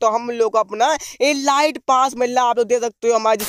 तो हम लोग अपना लाइट पास मिल आप लोग दे सकते हो हमारे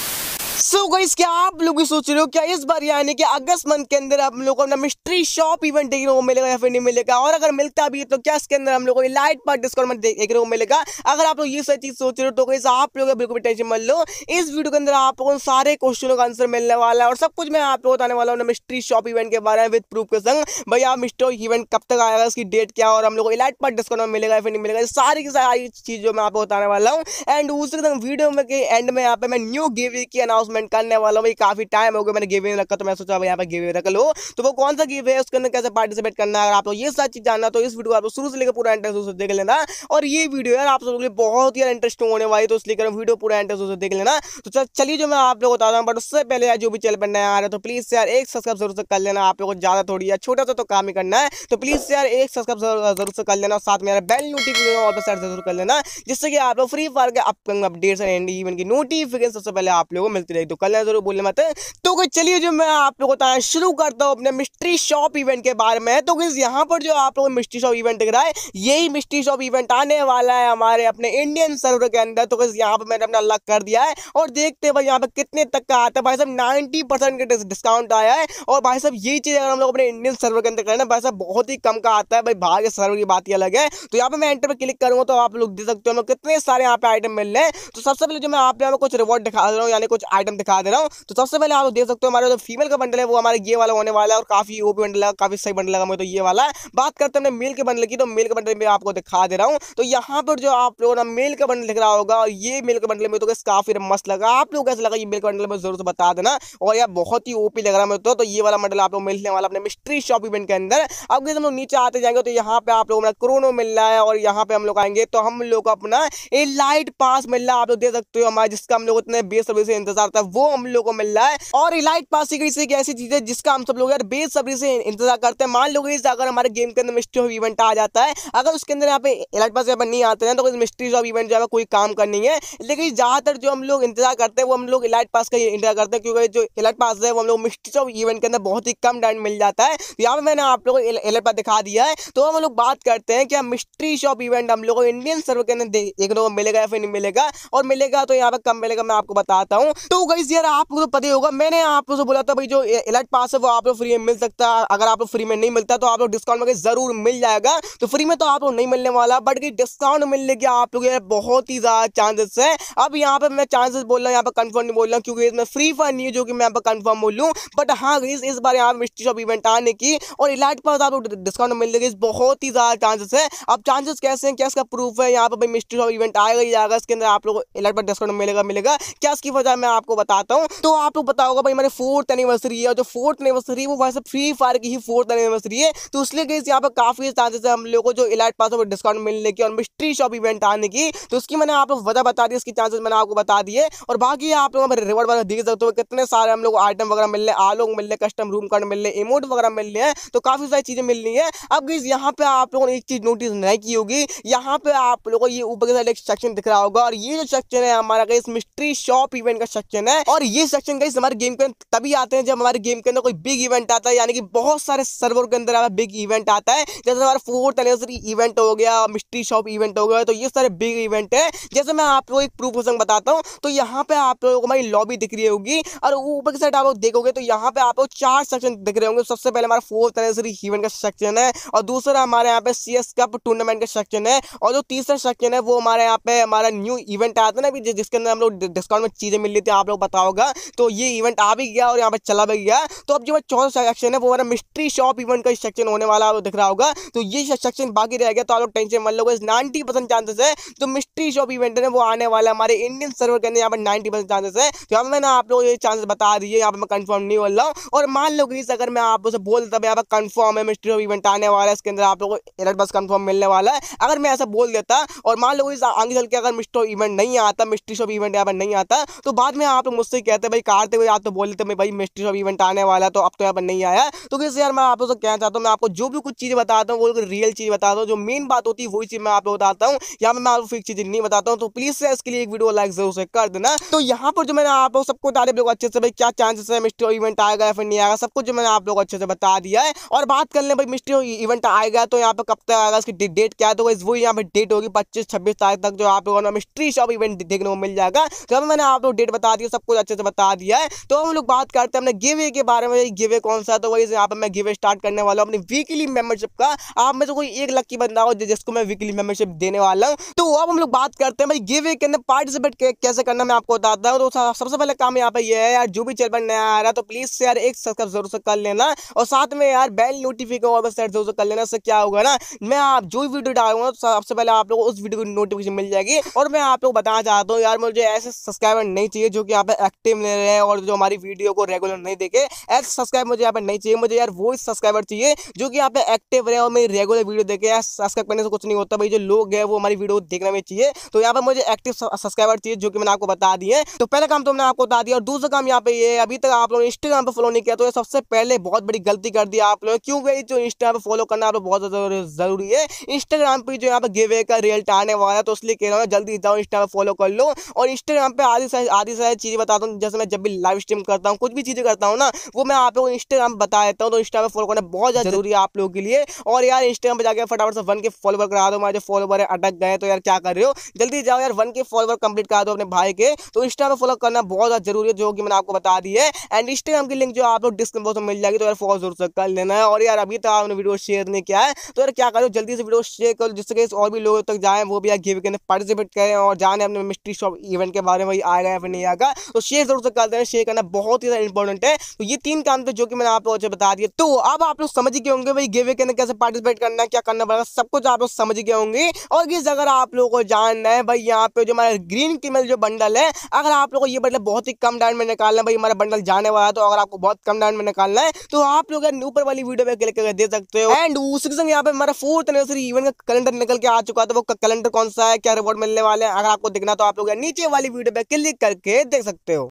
सो so गई क्या आप लोग सोच रहे हो क्या इस बार यानी कि अगस्त मंथ के अंदर आप लोगों को अपना मिस्ट्री शॉप इवेंट देखने को मिलेगा या फिर नहीं मिलेगा और अगर मिलता भी है तो क्या इसके अंदर हम लोगों को लाइट पर डिस्काउंट देखने को मिलेगा अगर आप लोग ये सारी चीज सोच रहे हो तो गई आप लोग बिल्कुल भी टेंशन मत लो इस वीडियो के अंदर आप लोगों को सारे क्वेश्चनों का आंसर मिलने वाला है और सब कुछ मैं आप लोग बताने वाला हूँ मिस्ट्री शॉप इवेंट के बारे में विद प्रूफ के संग भाई आप मिस्ट्री इवेंट कब तक आएगा उसकी डेट क्या और हम लोग को इलाइट पर डिस्काउंट मिलेगा या फिर नहीं मिलेगा सारी की सारी चीज़ों मैं आपको बताने वाला हूँ एंड दूसरे वीडियो में एंड में यहाँ पे मैं न्यू गेवी की अनाउंस अनाउंसमेंट करने वाला हूँ भाई काफी टाइम हो गया मैंने गिव रखा तो मैं सोचा यहाँ पर गिव रख लो तो वो कौन सा गिव है उसके अंदर कैसे पार्टिसिपेट करना है अगर आप लोग ये सारी चीज जानना तो इस वीडियो को आप शुरू से लेकर पूरा इंटरेस्ट देख लेना और ये वीडियो यार आप लोगों के लिए बहुत ही इंटरेस्टिंग होने वाली तो इसलिए वीडियो पूरा इंटरेस्ट देख लेना तो चलिए जो मैं आप लोग बता रहा हूँ बट उससे पहले यार जो भी चैनल पर नया आ रहा है तो प्लीज यार एक सब्सक्राइब जरूर से कर लेना आप लोगों को ज्यादा थोड़ी यार छोटा सा तो काम ही करना है तो प्लीज यार एक सब्सक्राइब जरूर से कर लेना साथ में यार बेल नोटिफिकेशन और सेट जरूर कर लेना जिससे कि आप लोग फ्री फायर के अपकमिंग अपडेट्स एंड इवन की नोटिफिकेशन सबसे पहले आप लोगों को मिलती रही तो कल जरूर बोलने मत तो कुछ चलिए जो मैं आप लोग बताना शुरू करता हूँ अपने मिस्ट्री शॉप इवेंट के बारे में तो किस यहाँ पर जो आप लोग मिस्ट्री शॉप इवेंट दिख रहा है यही मिस्ट्री शॉप इवेंट आने वाला है हमारे अपने इंडियन सर्वर के अंदर तो किस यहाँ पर मैंने अपना लक कर दिया है और देखते हैं भाई यहाँ पर कितने तक का आता है भाई साहब नाइन्टी परसेंट का डिस्काउंट आया है और भाई साहब यही चीज़ अगर हम लोग अपने इंडियन सर्वर के अंदर करें ना भाई साहब बहुत ही कम का आता है भाई बाहर के सर्वर की बात ही अलग है तो यहाँ पर मैं एंटर पर क्लिक करूँगा तो आप लोग दे सकते हो कितने सारे यहाँ पे आइटम मिल रहे हैं तो सबसे पहले जो मैं आप यहाँ कुछ रिवॉर्ड दिखा रहा हूँ यानी कुछ आइटम आइटम दिखा दे रहा हूँ तो सबसे पहले आप देख सकते हो हमारे जो फीमेल का बंडल है वो हमारे ये वाला होने वाला है और काफी वो भी बंडल है काफी सही बंडल लगा मुझे तो ये वाला है बात करते हैं मेल के बंडल की तो मेल के बंडल में आपको दिखा दे रहा हूँ तो यहाँ पर जो आप लोगों ने मेल का बंडल दिख रहा होगा और ये मेल का बंडल में तो काफी मस्त लगा आप लोग कैसे लगा ये मेल का बंडल में जरूर से बता देना और यार बहुत ही ओपी लग रहा है मुझे तो।, तो ये वाला बंडल आप लोग मिलने वाला अपने मिस्ट्री शॉप इवेंट के अंदर अब जैसे हम लोग नीचे आते जाएंगे तो यहाँ पे आप लोग को क्रोनो मिल रहा है और यहाँ पे हम लोग आएंगे तो हम लोग अपना ए लाइट पास मिल रहा है आप लोग दे सकते हो हमारे जिसका हम लोग इतने बेसब्री से इंतजार था वो हम लोगों में है और इलाइट पास की एक ऐसी चीज है जिसका हम सब लोग यार बेसब्री से इंतजार करते हैं मान लो अगर हमारे गेम के अंदर मिस्ट्री ऑफ इवेंट आ जाता है अगर उसके अंदर यहाँ पे इलाइट पास यहाँ पर नहीं आते हैं तो मिस्ट्रीज ऑफ इवेंट जो है कोई काम करनी है लेकिन ज़्यादातर जो हम लोग इंतजार करते हैं वो हम लोग इलाइट पास का इंतजार करते हैं क्योंकि जो इलाइट पास है वो हम लोग मिस्ट्रीज ऑफ इवेंट के अंदर बहुत ही कम टाइम मिल जाता है यहाँ पे मैंने आप लोगों को इलाइट पास दिखा दिया है तो हम लोग बात करते हैं कि मिस्ट्री शॉप इवेंट हम लोग इंडियन सर्वर के अंदर देखने को मिलेगा या फिर नहीं मिलेगा और मिलेगा तो यहाँ पर कम मिलेगा मैं आपको बताता हूँ तो तो गाइज यार आप लोग तो पता ही होगा मैंने आप लोग बोला था भाई जो एलाइट पास है वो आप लोग फ्री में मिल सकता है अगर आप लोग फ्री में नहीं मिलता तो आप लोग डिस्काउंट में जरूर मिल जाएगा तो फ्री में तो आप लोग नहीं मिलने वाला बट कि डिस्काउंट मिलने के आप लोग बहुत ही ज़्यादा चांसेस है अब यहाँ पर मैं चांसेस बोल रहा हूँ यहाँ पर कन्फर्म नहीं बोल रहा हूँ क्योंकि इसमें फ्री फायर नहीं है जो कि मैं यहाँ पर कन्फर्म बोल लूँ बट हाँ गईज इस बार यहाँ मिस्ट्री शॉप इवेंट आने की और इलाइट पास आप लोग डिस्काउंट मिल के बहुत ही ज़्यादा चांसेस है अब चांसेस कैसे हैं क्या इसका प्रूफ है यहाँ पर भाई मिस्ट्री शॉप इवेंट आएगा ही जाएगा इसके अंदर आप लोग इलाइट पर डिस्काउंट मिलेगा मिलेगा क्या इसकी वजह मैं आप आपको बताता हूँ तो आप लोग बताओ भाई हमारी फोर्थ एनिवर्सरी है जो फोर्थ एनिवर्सरी है वो वैसे फ्री फायर की ही फोर्थ एनिवर्सरी है तो इसलिए गई यहाँ पर काफ़ी चांसेस है हम लोग को जो इलाइट पास डिस्काउंट मिलने की और मिस्ट्री शॉप इवेंट आने की तो उसकी मैंने आप लोग वजह बता दी इसकी चांसेस मैंने आपको बता दिए और बाकी आप लोग रिवॉर्ड वगैरह देख सकते हो कितने सारे हम लोग आइटम वगैरह मिलने आलोक मिलने कस्टम रूम कार्ड मिलने इमोट वगैरह मिलने हैं तो काफ़ी सारी चीज़ें मिलनी है अब गई यहाँ पे आप लोगों ने एक चीज़ नोटिस नहीं की होगी यहाँ पे आप लोगों को ये ऊपर के साइड एक सेक्शन दिख रहा होगा और ये जो सेक्शन है हमारा गई मिस्ट्री शॉप इवेंट का सेक्शन सेक्शन है और ये सेक्शन गाइस हमारे गेम के अंदर तभी आते हैं जब हमारे गेम के अंदर कोई बिग इवेंट आता है यानी कि बहुत सारे सर्वर के अंदर हमारा बिग इवेंट आता है जैसे हमारा फोर्थ एनिवर्सरी इवेंट हो गया मिस्ट्री शॉप इवेंट हो गया तो ये सारे बिग इवेंट है जैसे मैं आप लोग एक प्रूफ क्वेश्चन बताता हूँ तो यहाँ पे आप लोगों को हमारी लॉबी दिख रही होगी और ऊपर की साइड आप लोग देखोगे तो यहाँ पे आप लोग चार सेक्शन दिख रहे होंगे सबसे पहले हमारा फोर्थ एनिवर्सरी इवेंट का सेक्शन है और दूसरा हमारे यहाँ पे सी एस कप टूर्नामेंट का सेक्शन है और जो तीसरा सेक्शन है वो हमारे यहाँ पे हमारा न्यू इवेंट आता है ना जिसके अंदर हम लोग डिस्काउंट में चीज़ें मिल रही थी आप आप लोग बताओगा तो ये इवेंट आ भी गया और यहाँ पर चला भी गया तो अब जो है चौथा सेक्शन है वो हमारा मिस्ट्री शॉप इवेंट का सेक्शन होने वाला दिख रहा होगा तो ये सेक्शन बाकी रह गया तो आप लोग टेंशन मान लो नाइन्टी परसेंट चांसेस है जो मिस्ट्री शॉप इवेंट है वो आने वाला हमारे इंडियन सर्वर के अंदर यहाँ पर नाइनटी परसेंट चांसेस है तो हम मैंने आप लोग ये चांसेस बता दिए यहाँ पर मैं कंफर्म नहीं बोल रहा और मान लो कि अगर मैं आप लोग बोल देता यहाँ पर कंफर्म है मिस्ट्री शॉप इवेंट आने वाला है इसके अंदर आप लोग एलर्ट बस कंफर्म मिलने वाला है अगर मैं ऐसा बोल देता और मान लो इस आगे चल के अगर मिस्ट्री इवेंट नहीं आता मिस्ट्री शॉप इवेंट यहाँ पर नहीं आता तो बाद में आप लोग मुझसे कहते हैं भाई कार थे आप तो बोले थे भाई मिस्ट्री शॉप इवेंट आने वाला तो अब तो यहाँ पर नहीं आया तो किसी यार मैं आप लोग कहना चाहता हूँ मैं आपको जो भी कुछ चीज़ बताता हूँ वो रियल चीज़ बताता हूँ जो मेन बात होती है वही चीज़ मैं आप लोग बताता हूँ या मैं आपको फिर चीज़ नहीं बताता हूँ तो प्लीज़ से इसके लिए एक वीडियो लाइक जरूर से कर देना तो यहाँ पर जो मैंने आप लोग सबको बता दिया अच्छे से भाई क्या चांसेस है मिस्ट्री ऑफ इवेंट आएगा फिर नहीं आएगा सब कुछ मैंने आप लोग अच्छे से बता दिया है और बात कर लें भाई मिस्ट्री ऑफ इवेंट आएगा तो यहाँ पर कब तक आएगा इसकी डेट क्या है तो वो यहाँ पर डेट होगी पच्चीस छब्बीस तारीख तक जो आप लोगों ने मिस्ट्री शॉप इवेंट देखने को मिल जाएगा जब तो मैंने आप लोग डेट बता दी बाकी सब कुछ अच्छे से बता दिया है तो हम लोग बात करते हैं अपने गिवे के बारे में गिवे कौन सा तो वही यहाँ पर मैं गिवे स्टार्ट करने वाला हूँ अपनी वीकली मेंबरशिप का आप में से कोई एक लक्की बंदा हो जिसको मैं वीकली मेंबरशिप देने वाला हूँ तो अब हम लोग बात करते हैं भाई गिवे के अंदर पार्टिसिपेट कैसे करना मैं आपको बताता हूँ तो सबसे पहले काम यहाँ पर यह है यार जो भी चैनल नया आ रहा है तो प्लीज़ से यार एक सब्सक्राइब जरूर से कर लेना और साथ में यार बेल नोटिफिकेशन जरूर से कर लेना उससे क्या होगा ना मैं आप जो भी वीडियो डालूंगा तो सबसे पहले आप लोग उस वीडियो की नोटिफिकेशन मिल जाएगी और मैं आप लोग बताना चाहता हूँ यार मुझे ऐसे सब्सक्राइबर नहीं चाहिए जो कि यहाँ पे एक्टिव नहीं रहे हैं और जो हमारी वीडियो को रेगुलर नहीं देखे ऐसे सब्सक्राइब मुझे यहाँ पे नहीं चाहिए मुझे यार वो सब्सक्राइबर चाहिए जो कि यहाँ पे एक्टिव रहे और मेरी रेगुलर वीडियो देखे यार सब्सक्राइब करने से कुछ नहीं होता भाई जो लोग है वो हमारी वीडियो देखने में चाहिए तो यहाँ पर मुझे एक्टिव सब्सक्राइबर चाहिए जो कि मैंने आपको बता दिए तो पहला काम तो मैंने आपको बता दिया और दूसरा काम यहाँ पे ये अभी तक आप लोगों ने इंस्टाग्राम पर फॉलो नहीं किया तो ये सबसे पहले बहुत बड़ी गलती कर दी आप लोगों क्योंकि जो इंस्टाग्राम पर फॉलो करना आप तो बहुत जरूरी है इंस्टाग्राम पर जो यहाँ पर गिवे का रियल्ट आने वाला है तो इसलिए कह रहा हूँ जल्दी जाओ इंस्टा पर फॉलो कर लो और इंस्टाग्राम पर आधी आधी सारी चीज़ें बताता हूँ जैसे मैं जब भी लाइव स्ट्रीम करता हूँ कुछ भी चीज़ें करता हूँ ना वो मैं को इंस्टाग्राम बता देता हूँ तो इंस्टाग्राम फॉलो करना बहुत ज़्यादा जरूरी है आप लोगों के लिए और यार इंस्टाग्राम पर जाकर फटाफट से वन के फॉलोवर करा दो हमारे जो फॉलोवर है अटक गए तो यार क्या कर रहे हो जल्दी जाओ यार वन के फॉलोवर कंप्लीट करा दो अपने भाई के तो इंस्टा पर फॉलो करना बहुत ज़्यादा जरूरी है जो कि मैंने आपको बता दी है एंड इंस्टाग्राम की लिंक जो आप लोग डिस्क्रिप्शन बॉक्स में मिल जाएगी तो यार फॉलो जरूर से कर लेना है और यार अभी तक आपने वीडियो शेयर नहीं किया है तो यार क्या करो जल्दी से वीडियो शेयर करो जिससे और भी लोगों तक जाए वो भी यार गिव के पार्टिसिपेट करें और जाने अपने मिस्ट्री शॉप इवेंट के बारे में आएगा या फिर नहीं आएगा होगा तो शेयर जरूर से करते हैं शेयर करना बहुत ही ज़्यादा इंपॉर्टेंट है तो ये तीन काम थे जो कि मैंने आप लोगों से बता दिया तो अब आप लोग समझ गए होंगे भाई गेवे के अंदर कैसे पार्टिसिपेट करना है क्या करना पड़ेगा सब कुछ आप लोग समझ गए होंगे और ये अगर आप लोगों को जानना है भाई यहाँ पे जो हमारे ग्रीन किमल मतलब जो बंडल है अगर आप लोगों को ये बंडल बहुत ही कम डाउन में निकालना है भाई हमारा बंडल जाने वाला है तो अगर आपको बहुत कम डाउन में निकालना है तो आप लोग ऊपर वाली वीडियो पे क्लिक करके दे सकते हो एंड उसके संग यहाँ पे हमारा फोर्थ एनिवर्सरी इवेंट का कैलेंडर निकल के आ चुका था तो वो कैलेंडर कौन सा है क्या रिवॉर्ड मिलने वाले हैं अगर आपको देखना तो आप लोग नीचे वाली वीडियो पे क्लिक करके देख सकते हो